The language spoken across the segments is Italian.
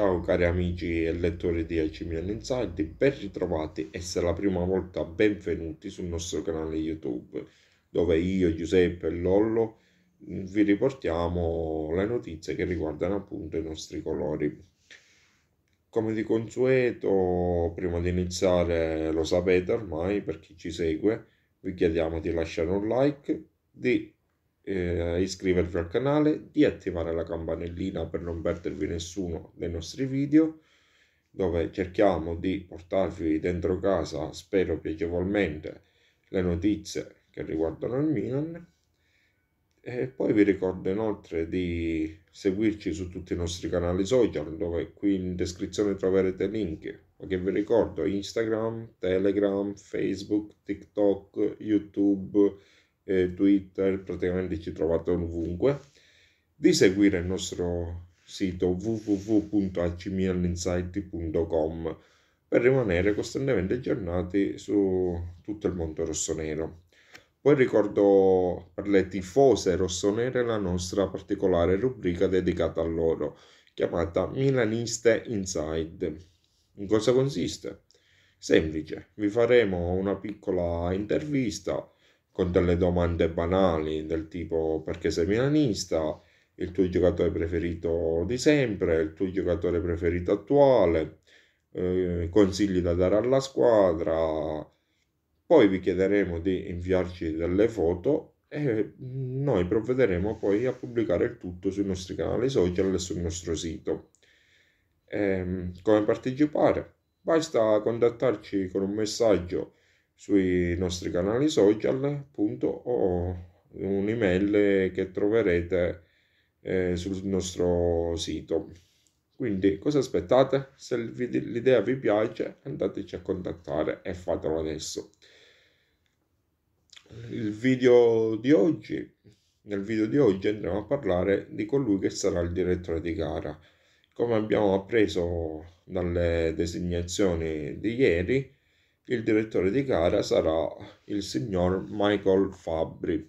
Ciao cari amici e lettori di Acimian Insight, ben ritrovati e se è la prima volta benvenuti sul nostro canale YouTube dove io, Giuseppe e Lollo mm, vi riportiamo le notizie che riguardano appunto i nostri colori. Come di consueto, prima di iniziare lo sapete ormai per chi ci segue, vi chiediamo di lasciare un like, di eh, iscrivervi al canale, di attivare la campanellina per non perdervi nessuno dei nostri video dove cerchiamo di portarvi dentro casa, spero piacevolmente, le notizie che riguardano il Milan. E poi vi ricordo inoltre di seguirci su tutti i nostri canali social, dove qui in descrizione troverete link, ma che vi ricordo Instagram, Telegram, Facebook, TikTok, YouTube eh, Twitter, praticamente ci trovate ovunque, di seguire il nostro sito www.acmianinsight.com per rimanere costantemente aggiornati su tutto il mondo rossonero. Poi ricordo per le tifose rossonere la nostra particolare rubrica dedicata a loro, chiamata Milaniste Inside. In cosa consiste? Semplice, vi faremo una piccola intervista con delle domande banali del tipo perché sei milanista, il tuo giocatore preferito di sempre, il tuo giocatore preferito attuale, eh, consigli da dare alla squadra. Poi vi chiederemo di inviarci delle foto e noi provvederemo poi a pubblicare il tutto sui nostri canali social e sul nostro sito. E, ehm, come partecipare? Basta contattarci con un messaggio sui nostri canali social, appunto, o un'email che troverete eh, sul nostro sito. Quindi cosa aspettate? Se l'idea vi piace andateci a contattare e fatelo adesso. Il video di oggi, nel video di oggi andremo a parlare di colui che sarà il direttore di gara. Come abbiamo appreso dalle designazioni di ieri, il direttore di gara sarà il signor Michael Fabri.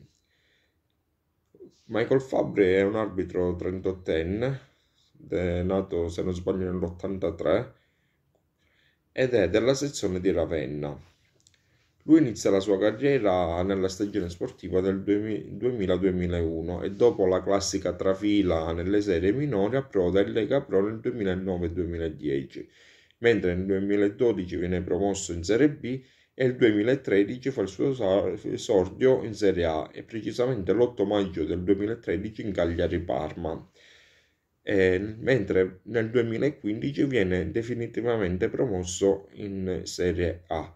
Michael Fabri è un arbitro 38enne, nato se non sbaglio nell'83, ed è della sezione di Ravenna. Lui inizia la sua carriera nella stagione sportiva del 2000-2001 e dopo la classica trafila nelle serie minori approda il Lega Pro nel 2009-2010 mentre nel 2012 viene promosso in Serie B e nel 2013 fa il suo esordio in Serie A e precisamente l'8 maggio del 2013 in Cagliari Parma. E, mentre nel 2015 viene definitivamente promosso in Serie A.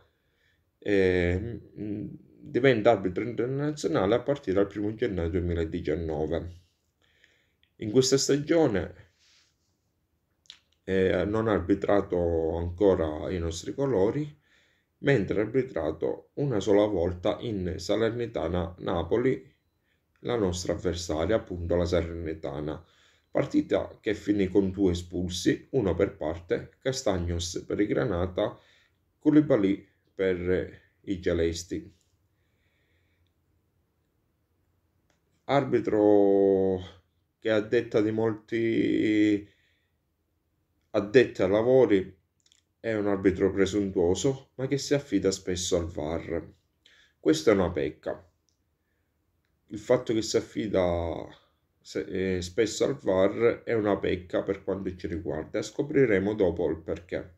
E, diventa arbitro internazionale a partire dal 1 gennaio 2019. In questa stagione eh, non ha arbitrato ancora i nostri colori, mentre ha arbitrato una sola volta in Salernitana Napoli, la nostra avversaria, appunto la Salernitana. Partita che finì con due espulsi, uno per parte, Castagnos per i Granata, Koulibaly per i Celesti. Arbitro che a detta di molti addette ai lavori è un arbitro presuntuoso, ma che si affida spesso al VAR. Questa è una pecca. Il fatto che si affida eh, spesso al VAR è una pecca per quanto ci riguarda e scopriremo dopo il perché.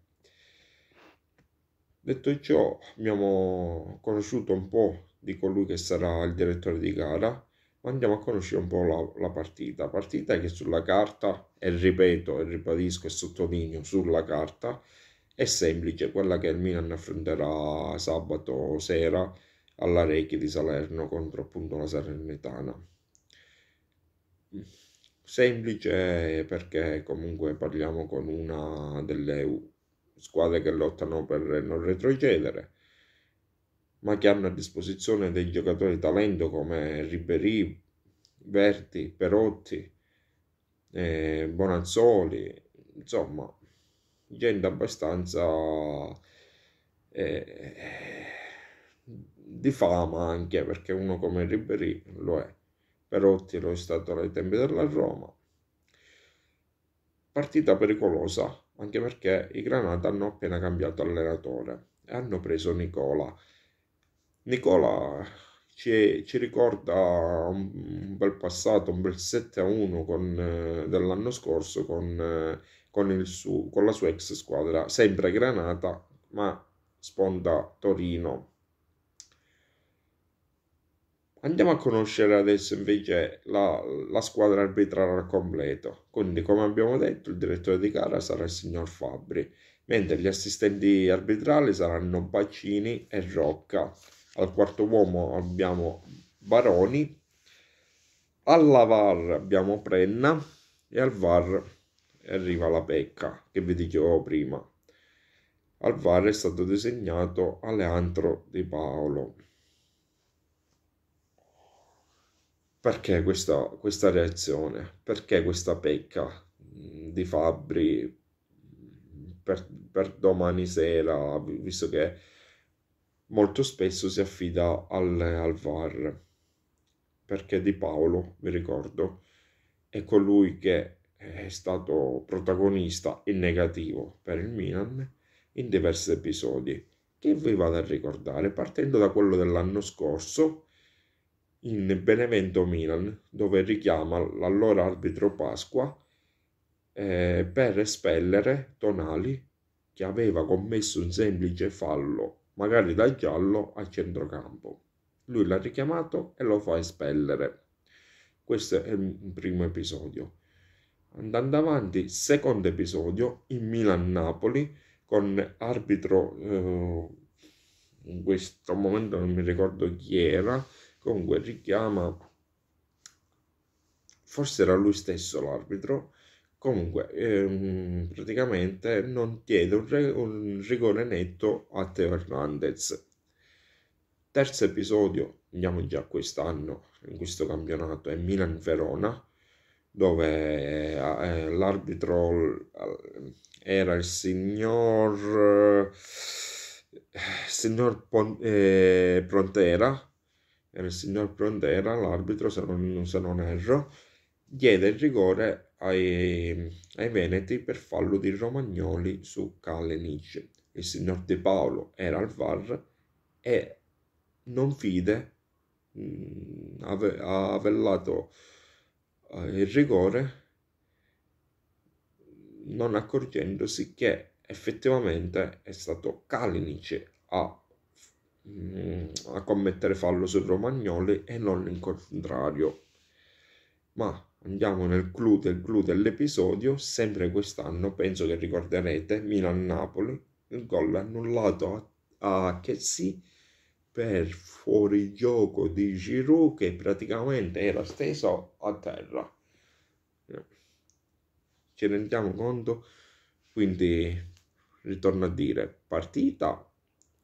Detto ciò, abbiamo conosciuto un po' di colui che sarà il direttore di gara, andiamo a conoscere un po' la, la partita. Partita che sulla carta, e ripeto e ribadisco e sottolineo, sulla carta è semplice, quella che il Milan affronterà sabato sera alla Reiki di Salerno contro appunto la Salernitana. Semplice perché comunque parliamo con una delle squadre che lottano per non retrocedere ma che hanno a disposizione dei giocatori di talento come Ribéry, Verdi, Perotti, eh, Bonazzoli, insomma, gente abbastanza eh, di fama anche perché uno come Ribéry lo è, Perotti lo è stato ai tempi della Roma. Partita pericolosa anche perché i Granata hanno appena cambiato allenatore e hanno preso Nicola Nicola ci, ci ricorda un, bel passato, un bel 7 a 1 con, eh, dell'anno scorso con, eh, con, suo, con la sua ex squadra, sempre Granata, ma sponda Torino. Andiamo a conoscere adesso invece la, la, squadra arbitrale al completo. Quindi, come abbiamo detto, il direttore di gara sarà il signor Fabri, mentre gli assistenti arbitrali saranno Baccini e Rocca al quarto uomo abbiamo Baroni, alla VAR abbiamo Prenna e al VAR arriva la Pecca che vi dicevo prima. Al VAR è stato disegnato Aleandro Di Paolo. Perché questa, questa reazione? Perché questa pecca di Fabri per, per domani sera, visto che molto spesso si affida al, al VAR, perché Di Paolo, vi ricordo, è colui che è stato protagonista in negativo per il Milan in diversi episodi che vi vado a ricordare, partendo da quello dell'anno scorso in Benevento Milan, dove richiama l'allora arbitro Pasqua eh, per espellere Tonali che aveva commesso un semplice fallo magari dal giallo a centrocampo. Lui l'ha richiamato e lo fa espellere. Questo è il primo episodio. Andando avanti, secondo episodio in Milan-Napoli con arbitro, eh, in questo momento non mi ricordo chi era, comunque richiama, forse era lui stesso l'arbitro, Comunque, ehm, praticamente non chiede un, re- un rigore netto a Teo Hernandez. Terzo episodio, andiamo già quest'anno, in questo campionato, è Milan-Verona, dove eh, l'arbitro era il signor, eh, signor Pon- eh, Prontera, era il signor Prontera l'arbitro se non, se non erro, diede il rigore ai, ai Veneti per fallo di Romagnoli su Kalenic. Il signor De Paolo era al VAR e non fide mm, ave, ha vellato eh, il rigore non accorgendosi che effettivamente è stato Kalinic a, mm, a commettere fallo su Romagnoli e non il contrario. Ma Andiamo nel clou del clou dell'episodio, sempre quest'anno, penso che ricorderete, Milan-Napoli, il gol annullato a, a Chessy per fuorigioco di Giroud che praticamente era steso a terra. Ci rendiamo conto? Quindi ritorno a dire partita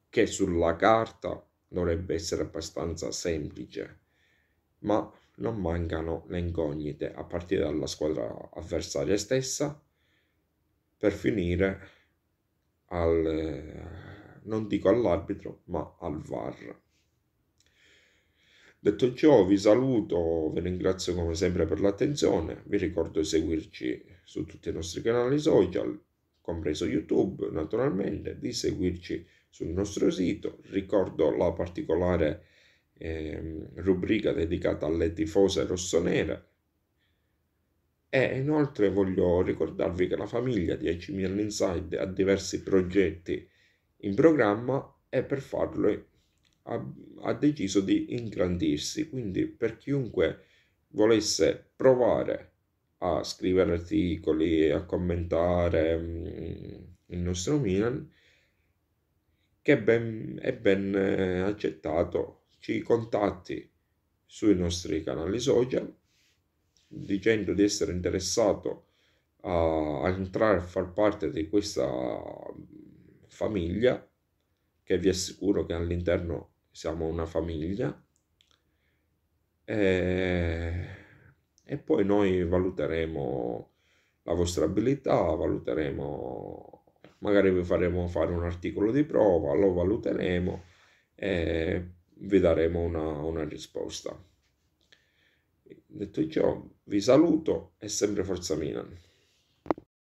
che sulla carta dovrebbe essere abbastanza semplice, ma non mancano le incognite a partire dalla squadra avversaria stessa per finire al non dico all'arbitro ma al VAR. Detto ciò, vi saluto, vi ringrazio come sempre per l'attenzione, vi ricordo di seguirci su tutti i nostri canali social, compreso YouTube naturalmente, di seguirci sul nostro sito, ricordo la particolare eh, rubrica dedicata alle tifose rossonere. E inoltre voglio ricordarvi che la famiglia di HML Inside ha diversi progetti in programma e per farlo ha, ha deciso di ingrandirsi, quindi per chiunque volesse provare a scrivere articoli, a commentare um, il nostro Milan, che ben, è ben eh, accettato ci contatti sui nostri canali social dicendo di essere interessato a, entrare a far parte di questa famiglia che vi assicuro che all'interno siamo una famiglia e, e poi noi valuteremo la vostra abilità, valuteremo, magari vi faremo fare un articolo di prova, lo valuteremo e vi daremo una, una risposta. Detto ciò, vi saluto e sempre Forza Milan.